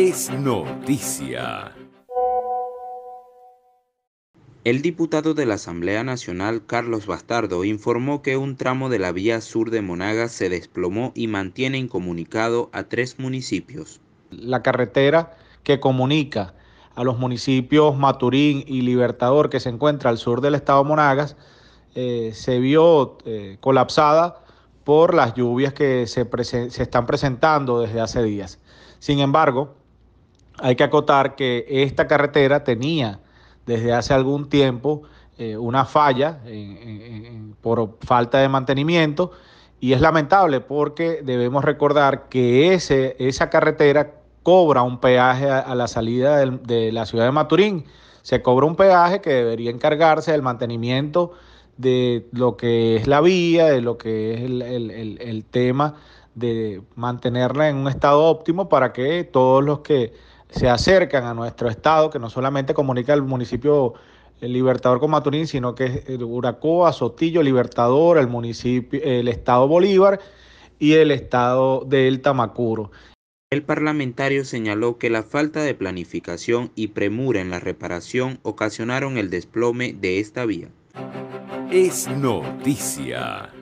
Es noticia. El diputado de la Asamblea Nacional, Carlos Bastardo, informó que un tramo de la vía sur de Monagas se desplomó y mantiene incomunicado a tres municipios. La carretera que comunica a los municipios Maturín y Libertador, que se encuentra al sur del estado de Monagas, eh, se vio eh, colapsada por las lluvias que se, están presentando desde hace días. Sin embargo, hay que acotar que esta carretera tenía desde hace algún tiempo eh, una falla por falta de mantenimiento y es lamentable porque debemos recordar que ese, esa carretera cobra un peaje a, la salida de la ciudad de Maturín. Se cobra un peaje que debería encargarse del mantenimiento de lo que es la vía, de lo que es el tema de mantenerla en un estado óptimo para que todos los que se acercan a nuestro estado, que no solamente comunica el municipio Libertador con Maturín, sino que es eh, Uracoa, Sotillo, Libertador, el municipio, el estado Bolívar y el estado del Tamacuro. El parlamentario señaló que la falta de planificación y premura en la reparación ocasionaron el desplome de esta vía. Es noticia.